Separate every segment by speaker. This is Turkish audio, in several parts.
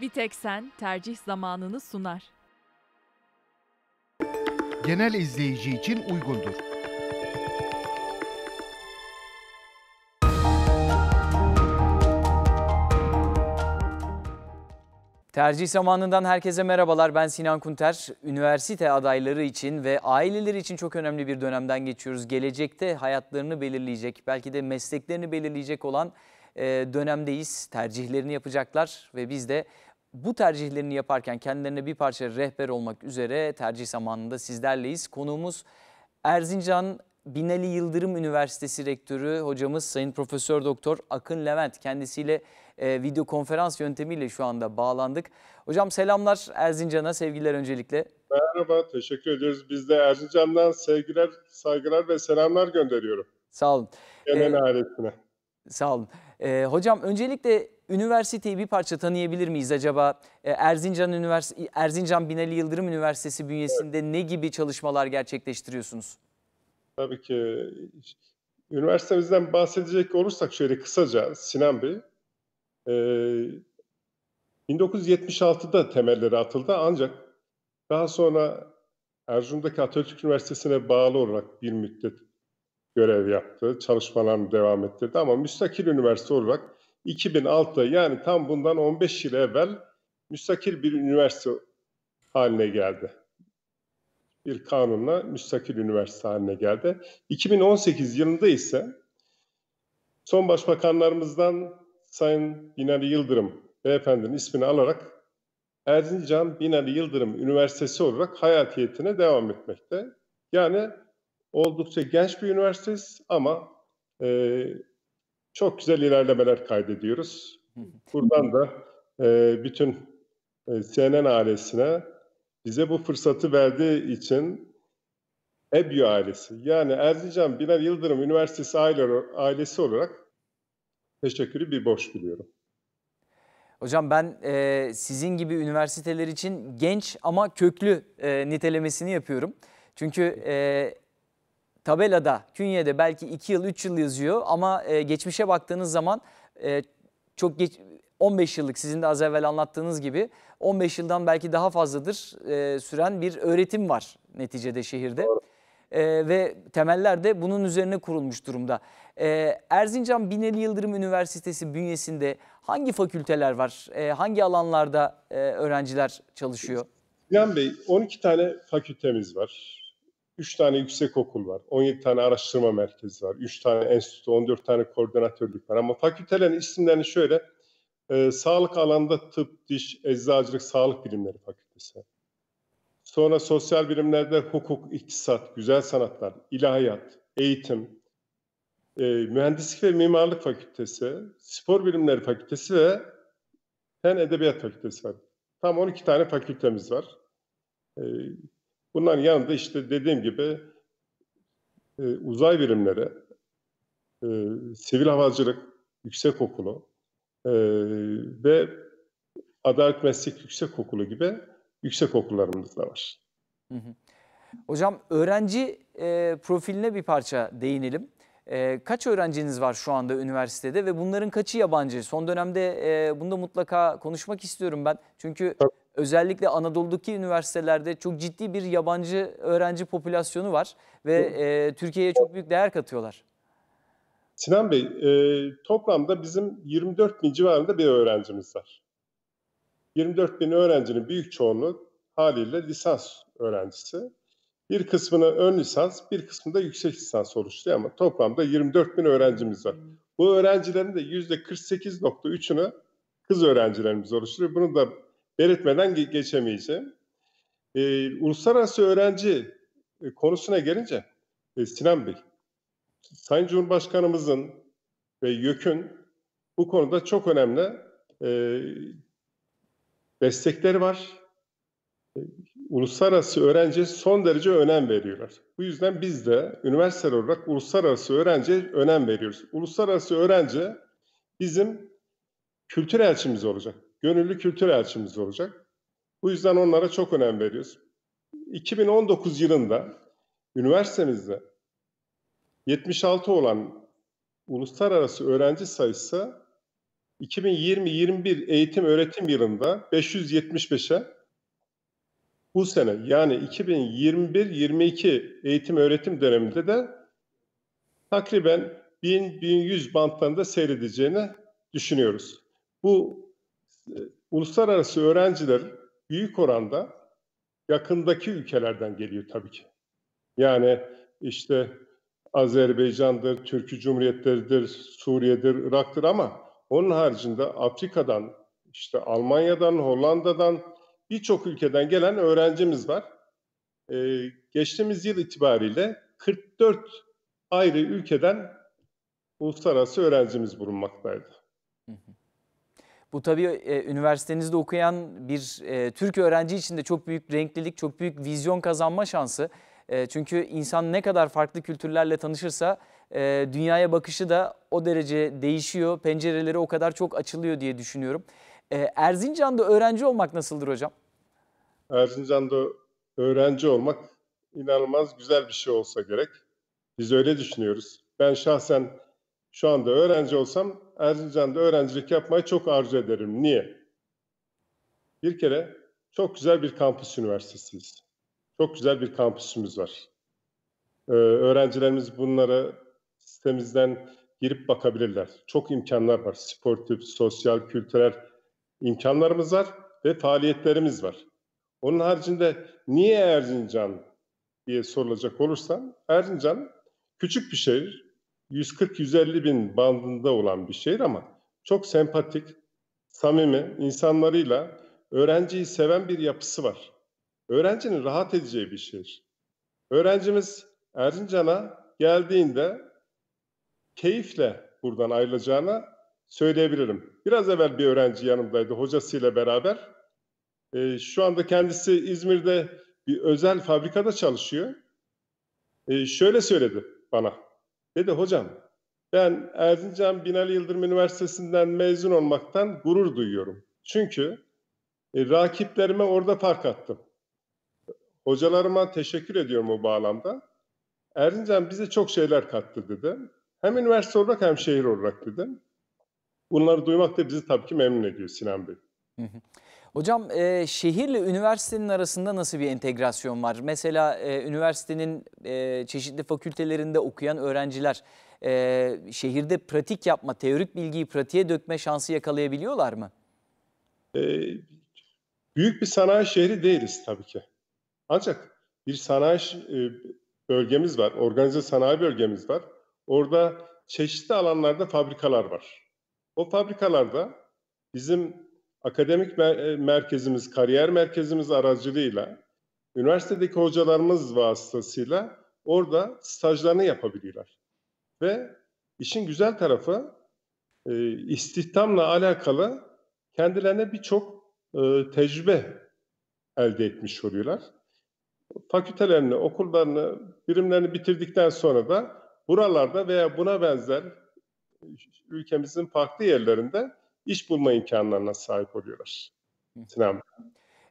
Speaker 1: Bir tek sen tercih zamanını sunar.
Speaker 2: Genel izleyici için uygundur.
Speaker 1: Tercih zamanından herkese merhabalar. Ben Sinan Kunter. Üniversite adayları için ve aileleri için çok önemli bir dönemden geçiyoruz. Gelecekte hayatlarını belirleyecek, belki de mesleklerini belirleyecek olan dönemdeyiz. Tercihlerini yapacaklar ve biz de bu tercihlerini yaparken kendilerine bir parça rehber olmak üzere tercih zamanında sizlerleyiz. Konuğumuz Erzincan Binali Yıldırım Üniversitesi Rektörü hocamız Sayın Profesör Doktor Akın Levent kendisiyle e, video konferans yöntemiyle şu anda bağlandık. Hocam selamlar Erzincan'a sevgiler öncelikle.
Speaker 2: Merhaba teşekkür ediyoruz. Biz de Erzincan'dan sevgiler, saygılar ve selamlar gönderiyorum.
Speaker 1: Sağ olun. Yemen ee, ailesine. Sağ olun. Ee, hocam öncelikle üniversiteyi bir parça tanıyabilir miyiz acaba? Ee, Erzincan Ünivers Erzincan Binali Yıldırım Üniversitesi bünyesinde evet. ne gibi çalışmalar gerçekleştiriyorsunuz?
Speaker 2: Tabii ki. Üniversitemizden bahsedecek olursak şöyle kısaca Sinan Bey, e, 1976'da temelleri atıldı ancak daha sonra Erzurum'daki Atatürk Üniversitesi'ne bağlı olarak bir müddet görev yaptı, çalışmalarını devam ettirdi ama müstakil üniversite olarak 2006'da yani tam bundan 15 yıl evvel müstakil bir üniversite haline geldi. Bir kanunla müstakil üniversite haline geldi. 2018 yılında ise son başbakanlarımızdan Sayın Binali Yıldırım beyefendinin ismini alarak Erzincan Binali Yıldırım Üniversitesi olarak hayatiyetine devam etmekte. Yani oldukça genç bir üniversitesi ama e, çok güzel ilerlemeler kaydediyoruz. Buradan da e, bütün e, CNN ailesine bize bu fırsatı verdiği için EBYU ailesi yani Erzincan Biner Yıldırım Üniversitesi ailesi olarak teşekkürü bir borç biliyorum.
Speaker 1: Hocam ben e, sizin gibi üniversiteler için genç ama köklü e, nitelemesini yapıyorum. Çünkü e, tabelada, künyede belki 2 yıl 3 yıl yazıyor ama e, geçmişe baktığınız zaman e, çok geç 15 yıllık sizin de az evvel anlattığınız gibi 15 yıldan belki daha fazladır e, süren bir öğretim var neticede şehirde. E, ve temeller de bunun üzerine kurulmuş durumda. E, Erzincan Binali Yıldırım Üniversitesi bünyesinde hangi fakülteler var? E, hangi alanlarda e, öğrenciler çalışıyor? Sinan Bey
Speaker 2: 12 tane fakültemiz var. 3 tane yüksek okul var, 17 tane araştırma merkezi var, 3 tane enstitü, 14 tane koordinatörlük var. Ama fakültelerin isimlerini şöyle, e, sağlık alanda tıp, diş, eczacılık, sağlık bilimleri fakültesi. Sonra sosyal bilimlerde hukuk, iktisat, güzel sanatlar, ilahiyat, eğitim, e, mühendislik ve mimarlık fakültesi, spor bilimleri fakültesi ve fen edebiyat fakültesi var. Tam 12 tane fakültemiz var. E, Bunların yanında işte dediğim gibi e, uzay bilimleri, e, sivil havacılık, yüksek okulu e, ve Adalet Meslek Yüksek Okulu gibi yüksek okullarımız da var.
Speaker 1: Hı hı. Hocam öğrenci e, profiline bir parça değinelim. E, kaç öğrenciniz var şu anda üniversitede ve bunların kaçı yabancı? Son dönemde e, bunu da mutlaka konuşmak istiyorum ben. Çünkü özellikle Anadolu'daki üniversitelerde çok ciddi bir yabancı öğrenci popülasyonu var ve e, Türkiye'ye çok büyük değer katıyorlar.
Speaker 2: Sinan Bey, e, toplamda bizim 24 bin civarında bir öğrencimiz var. 24 bin öğrencinin büyük çoğunluğu haliyle lisans öğrencisi. Bir kısmını ön lisans, bir kısmını da yüksek lisans oluşturuyor ama toplamda 24 bin öğrencimiz var. Bu öğrencilerin de %48.3'ünü kız öğrencilerimiz oluşturuyor. Bunu da belirtmeden geçemeyeceğim. E, uluslararası öğrenci e, konusuna gelince e, Sinan Bey, Sayın Cumhurbaşkanımızın ve YÖK'ün bu konuda çok önemli e, destekleri var. E, uluslararası öğrenci son derece önem veriyorlar. Bu yüzden biz de üniversite olarak uluslararası öğrenci önem veriyoruz. Uluslararası öğrenci bizim kültür elçimiz olacak gönüllü kültür elçimiz olacak. Bu yüzden onlara çok önem veriyoruz. 2019 yılında üniversitemizde 76 olan uluslararası öğrenci sayısı 2020-21 eğitim öğretim yılında 575'e bu sene yani 2021-22 eğitim öğretim döneminde de takriben 1000-1100 bantlarında seyredeceğini düşünüyoruz. Bu e, uluslararası öğrenciler büyük oranda yakındaki ülkelerden geliyor tabii ki. Yani işte Azerbaycan'dır, Türk Cumhuriyetleri'dir, Suriye'dir, Irak'tır ama onun haricinde Afrika'dan, işte Almanya'dan, Hollanda'dan birçok ülkeden gelen öğrencimiz var. Ee, geçtiğimiz yıl itibariyle 44 ayrı ülkeden uluslararası öğrencimiz bulunmaktaydı. Hı hı.
Speaker 1: Bu tabii e, üniversitenizde okuyan bir e, Türk öğrenci için de çok büyük renklilik, çok büyük vizyon kazanma şansı. E, çünkü insan ne kadar farklı kültürlerle tanışırsa e, dünyaya bakışı da o derece değişiyor, pencereleri o kadar çok açılıyor diye düşünüyorum. E, Erzincan'da öğrenci olmak nasıldır hocam? Erzincan'da
Speaker 2: öğrenci olmak inanılmaz güzel bir şey olsa gerek. Biz öyle düşünüyoruz. Ben şahsen şu anda öğrenci olsam Erzincan'da öğrencilik yapmayı çok arzu ederim. Niye? Bir kere çok güzel bir kampüs üniversitesiyiz. Çok güzel bir kampüsümüz var. Ee, öğrencilerimiz bunlara sitemizden girip bakabilirler. Çok imkanlar var. Sportif, sosyal, kültürel imkanlarımız var ve faaliyetlerimiz var. Onun haricinde niye Erzincan diye sorulacak olursa Erzincan küçük bir şehir 140-150 bin bandında olan bir şehir ama çok sempatik, samimi, insanlarıyla öğrenciyi seven bir yapısı var. Öğrencinin rahat edeceği bir şehir. Öğrencimiz Erzincan'a geldiğinde keyifle buradan ayrılacağını söyleyebilirim. Biraz evvel bir öğrenci yanımdaydı hocasıyla beraber. E, şu anda kendisi İzmir'de bir özel fabrikada çalışıyor. E, şöyle söyledi bana. Dedi hocam ben Erzincan Binali Yıldırım Üniversitesi'nden mezun olmaktan gurur duyuyorum. Çünkü e, rakiplerime orada fark attım. Hocalarıma teşekkür ediyorum o bağlamda. Erzincan bize çok şeyler kattı dedi. Hem üniversite olarak hem şehir olarak dedi. Bunları duymak da bizi tabii ki memnun ediyor Sinan Bey. Hı hı.
Speaker 1: Hocam e, şehirle üniversitenin arasında nasıl bir entegrasyon var? Mesela e, üniversitenin e, çeşitli fakültelerinde okuyan öğrenciler e, şehirde pratik yapma, teorik bilgiyi pratiğe dökme şansı yakalayabiliyorlar mı?
Speaker 2: E, büyük bir sanayi şehri değiliz tabii ki. Ancak bir sanayi e, bölgemiz var, organize sanayi bölgemiz var. Orada çeşitli alanlarda fabrikalar var. O fabrikalarda bizim akademik mer- e, merkezimiz, kariyer merkezimiz aracılığıyla, üniversitedeki hocalarımız vasıtasıyla orada stajlarını yapabiliyorlar. Ve işin güzel tarafı e, istihdamla alakalı kendilerine birçok e, tecrübe elde etmiş oluyorlar. Fakültelerini, okullarını, birimlerini bitirdikten sonra da buralarda veya buna benzer ülkemizin farklı yerlerinde iş bulma imkanlarına sahip oluyorlar. Sinan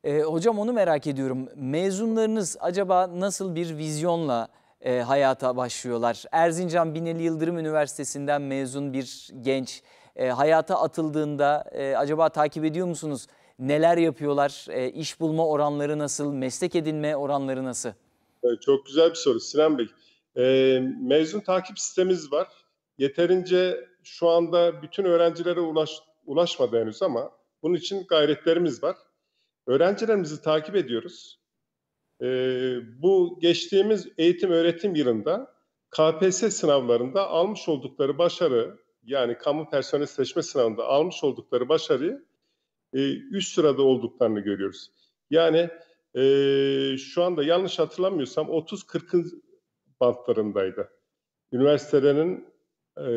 Speaker 1: e, Hocam onu merak ediyorum. Mezunlarınız acaba nasıl bir vizyonla e, hayata başlıyorlar? Erzincan Binali Yıldırım Üniversitesi'nden mezun bir genç e, hayata atıldığında e, acaba takip ediyor musunuz? Neler yapıyorlar? E, iş bulma oranları nasıl? Meslek edinme oranları nasıl?
Speaker 2: E, çok güzel bir soru Sinan Bey. E, mezun takip sistemimiz var. Yeterince şu anda bütün öğrencilere ulaş, ulaşmadı henüz ama bunun için gayretlerimiz var. Öğrencilerimizi takip ediyoruz. E, bu geçtiğimiz eğitim öğretim yılında KPSS sınavlarında almış oldukları başarı yani kamu personel seçme sınavında almış oldukları başarıyı e, üst sırada olduklarını görüyoruz. Yani e, şu anda yanlış hatırlamıyorsam 30-40 bantlarındaydı. Üniversitelerin e,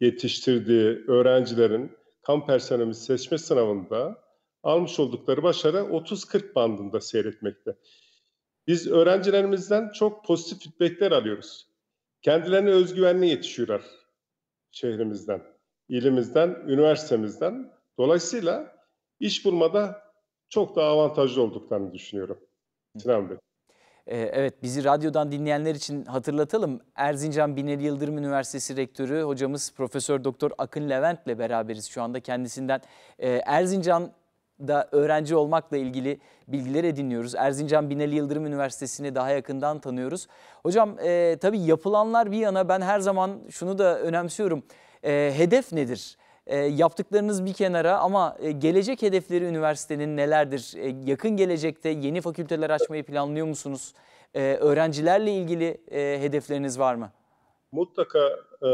Speaker 2: yetiştirdiği öğrencilerin kamu personeli seçme sınavında almış oldukları başarı 30-40 bandında seyretmekte. Biz öğrencilerimizden çok pozitif feedbackler alıyoruz. Kendilerine özgüvenli yetişiyorlar şehrimizden, ilimizden, üniversitemizden. Dolayısıyla
Speaker 1: iş bulmada çok daha avantajlı olduklarını düşünüyorum. Sinan Bey. E, evet bizi radyodan dinleyenler için hatırlatalım. Erzincan Binali Yıldırım Üniversitesi Rektörü hocamız Profesör Doktor Akın Levent ile beraberiz şu anda. Kendisinden e, Erzincan öğrenci olmakla ilgili bilgiler ediniyoruz. Erzincan Binali Yıldırım Üniversitesi'ni daha yakından tanıyoruz. Hocam e, tabii yapılanlar bir yana ben her zaman şunu da önemsiyorum. E, hedef nedir? E, yaptıklarınız bir kenara ama e, gelecek hedefleri üniversitenin nelerdir? E, yakın gelecekte yeni fakülteler açmayı planlıyor musunuz? E, öğrencilerle ilgili e, hedefleriniz var mı? Mutlaka
Speaker 2: e,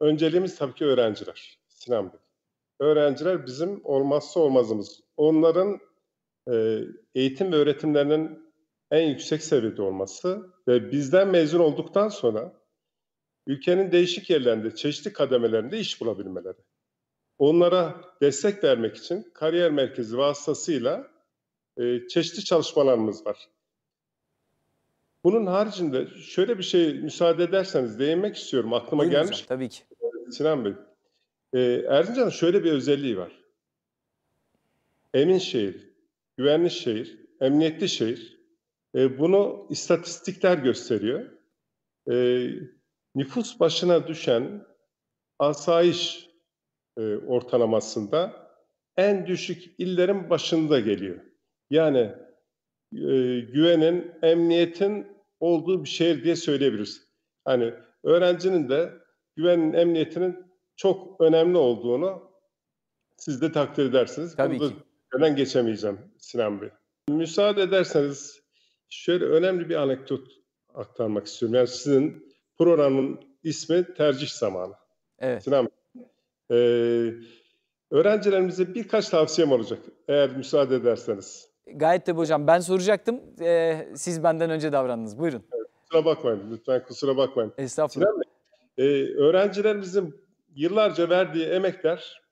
Speaker 2: önceliğimiz tabii ki öğrenciler Sinan Bey. Öğrenciler bizim olmazsa olmazımız. Onların e, eğitim ve öğretimlerinin en yüksek seviyede olması ve bizden mezun olduktan sonra ülkenin değişik yerlerinde, çeşitli kademelerinde iş bulabilmeleri. Onlara destek vermek için kariyer merkezi vasıtasıyla e, çeşitli çalışmalarımız var. Bunun haricinde şöyle bir şey müsaade ederseniz değinmek istiyorum. Aklıma Buyurun gelmiş. Hocam, tabii ki. Sinan Bey. E, Erzincan'ın şöyle bir özelliği var. Emin şehir, güvenli şehir, emniyetli şehir. E, bunu istatistikler gösteriyor. E, nüfus başına düşen asayiş e, ortalamasında en düşük illerin başında geliyor. Yani e, güvenin, emniyetin olduğu bir şehir diye söyleyebiliriz. Hani öğrencinin de güvenin, emniyetinin çok önemli olduğunu siz de takdir edersiniz. Tabii Bunu ki. Neden geçemeyeceğim Sinan Bey? Müsaade ederseniz şöyle önemli bir anekdot aktarmak istiyorum. Yani sizin Programın ismi tercih zamanı. Evet. Sinan ee, öğrencilerimize birkaç tavsiyem olacak eğer müsaade ederseniz.
Speaker 1: Gayet tabii hocam. Ben soracaktım. Ee, siz benden önce davrandınız. Buyurun. Evet, kusura bakmayın. Lütfen kusura bakmayın. Estağfurullah. Sinan
Speaker 2: Bey, e, öğrencilerimizin yıllarca verdiği emekler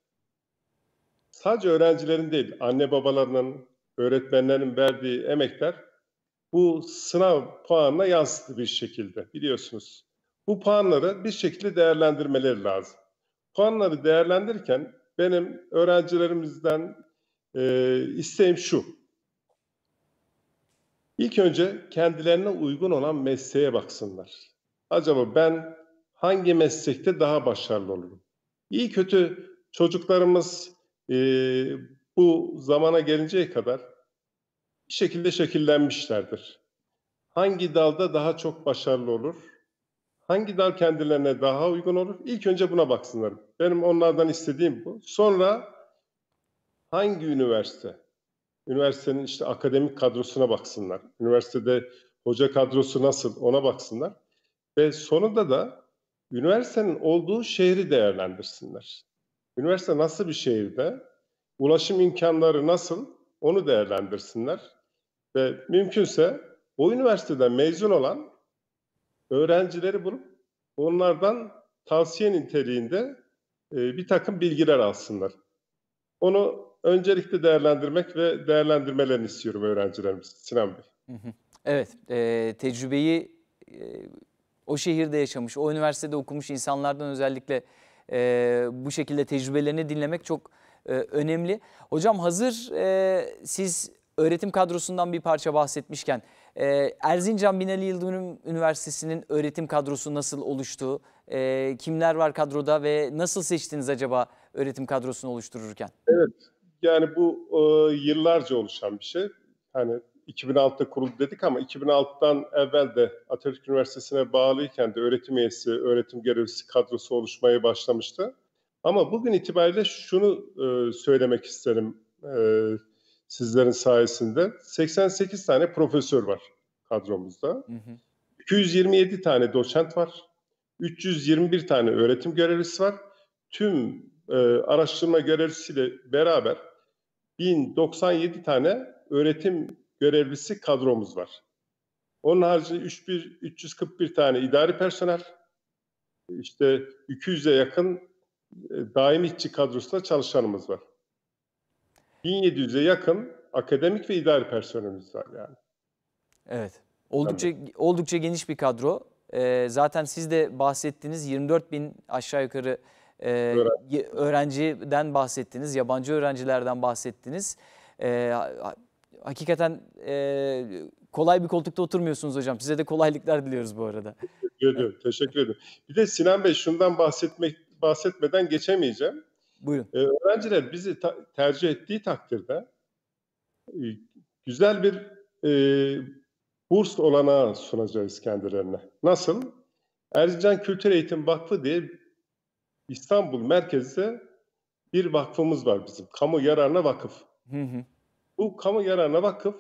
Speaker 2: sadece öğrencilerin değil, anne babalarının, öğretmenlerin verdiği emekler bu sınav puanına yansıdı bir şekilde biliyorsunuz bu puanları bir şekilde değerlendirmeleri lazım. Puanları değerlendirirken benim öğrencilerimizden e, isteğim şu. İlk önce kendilerine uygun olan mesleğe baksınlar. Acaba ben hangi meslekte daha başarılı olurum? İyi kötü çocuklarımız e, bu zamana gelinceye kadar bir şekilde şekillenmişlerdir. Hangi dalda daha çok başarılı olur? Hangi dal kendilerine daha uygun olur? İlk önce buna baksınlar. Benim onlardan istediğim bu. Sonra hangi üniversite? Üniversitenin işte akademik kadrosuna baksınlar. Üniversitede hoca kadrosu nasıl ona baksınlar. Ve sonunda da üniversitenin olduğu şehri değerlendirsinler. Üniversite nasıl bir şehirde? Ulaşım imkanları nasıl? Onu değerlendirsinler. Ve mümkünse o üniversiteden mezun olan öğrencileri bulup onlardan tavsiye niteliğinde e, bir takım bilgiler alsınlar. Onu öncelikle değerlendirmek ve değerlendirmelerini istiyorum öğrencilerimiz Sinan Bey.
Speaker 1: Evet, e, tecrübeyi e, o şehirde yaşamış, o üniversitede okumuş insanlardan özellikle e, bu şekilde tecrübelerini dinlemek çok e, önemli. Hocam hazır e, siz öğretim kadrosundan bir parça bahsetmişken e, Erzincan Binali Yıldırım Üniversitesi'nin öğretim kadrosu nasıl oluştu? E, kimler var kadroda ve nasıl seçtiniz acaba öğretim kadrosunu oluştururken?
Speaker 2: Evet yani bu e, yıllarca oluşan bir şey. Hani 2006'da kuruldu dedik ama 2006'dan evvel de Atatürk Üniversitesi'ne bağlıyken de öğretim üyesi, öğretim görevlisi kadrosu oluşmaya başlamıştı. Ama bugün itibariyle şunu e, söylemek isterim e, sizlerin sayesinde 88 tane profesör var kadromuzda. Hı hı. 227 tane doçent var. 321 tane öğretim görevlisi var. Tüm e, araştırma görevlisiyle beraber 1097 tane öğretim görevlisi kadromuz var. Onun haricinde 31, 341 tane idari personel, işte 200'e yakın e, daimi işçi kadrosunda çalışanımız var.
Speaker 1: 1700'e yakın akademik ve idari personelimiz var yani. Evet. Oldukça yani. oldukça geniş bir kadro. Ee, zaten siz de bahsettiniz 24 bin aşağı yukarı e, Öğrenci. öğrenciden bahsettiniz, yabancı öğrencilerden bahsettiniz. Ee, hakikaten e, kolay bir koltukta oturmuyorsunuz hocam. Size de kolaylıklar diliyoruz bu arada. Teşekkür
Speaker 2: ederim. Teşekkür
Speaker 1: ederim. Bir de Sinan
Speaker 2: Bey şundan bahsetmek bahsetmeden geçemeyeceğim. Buyurun. E, ee, öğrenciler bizi ta- tercih ettiği takdirde e, güzel bir e, burs olanağı sunacağız kendilerine. Nasıl? Erzincan Kültür Eğitim Vakfı diye İstanbul merkezde bir vakfımız var bizim. Kamu yararına vakıf. Hı hı. Bu kamu yararına vakıf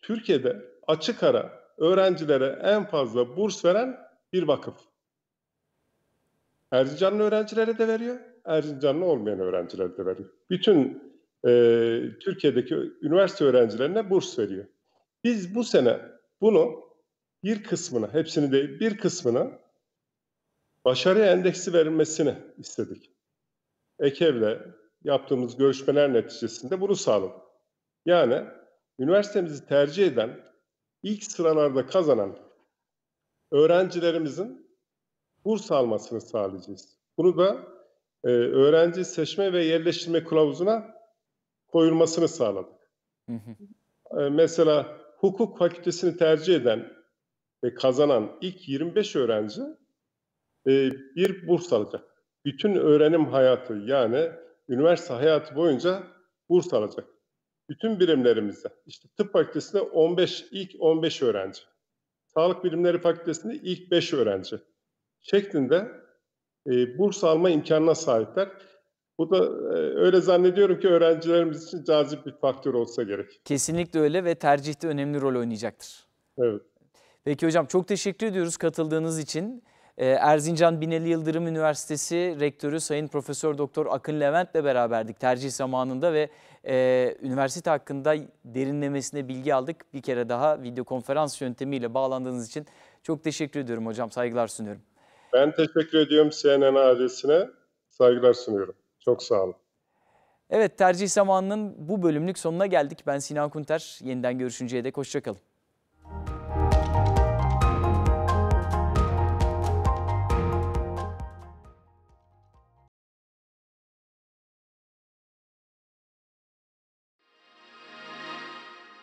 Speaker 2: Türkiye'de açık ara öğrencilere en fazla burs veren bir vakıf. Erzincanlı öğrencilere de veriyor. Erzincanlı olmayan öğrenciler de veriyor. Bütün e, Türkiye'deki üniversite öğrencilerine burs veriyor. Biz bu sene bunu bir kısmına, hepsini değil bir kısmına başarıya endeksi verilmesini istedik. EKEV'le yaptığımız görüşmeler neticesinde bunu sağladık. Yani üniversitemizi tercih eden, ilk sıralarda kazanan öğrencilerimizin burs almasını sağlayacağız. Bunu da e, öğrenci seçme ve yerleştirme kılavuzuna koyulmasını sağladık.
Speaker 1: E,
Speaker 2: mesela hukuk fakültesini tercih eden ve kazanan ilk 25 öğrenci e, bir burs alacak. Bütün öğrenim hayatı yani üniversite hayatı boyunca burs alacak. Bütün birimlerimizde işte tıp fakültesinde 15 ilk 15 öğrenci. Sağlık bilimleri fakültesinde ilk 5 öğrenci şeklinde e, burs alma imkanına sahipler. Bu da e, öyle zannediyorum ki
Speaker 1: öğrencilerimiz için cazip bir faktör olsa gerek. Kesinlikle öyle ve tercihte önemli rol oynayacaktır. Evet. Peki hocam çok teşekkür ediyoruz katıldığınız için. E, Erzincan Binali Yıldırım Üniversitesi Rektörü Sayın Profesör Doktor Akın Levent'le beraberdik tercih zamanında ve e, üniversite hakkında derinlemesine bilgi aldık. Bir kere daha video konferans yöntemiyle bağlandığınız için çok teşekkür ediyorum hocam. Saygılar sunuyorum. Ben teşekkür
Speaker 2: ediyorum CNN ailesine. Saygılar sunuyorum. Çok sağ olun.
Speaker 1: Evet tercih zamanının bu bölümlük sonuna geldik. Ben Sinan Kunter. Yeniden görüşünceye dek hoşçakalın.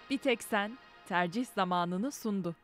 Speaker 1: Bir tek sen tercih zamanını sundu.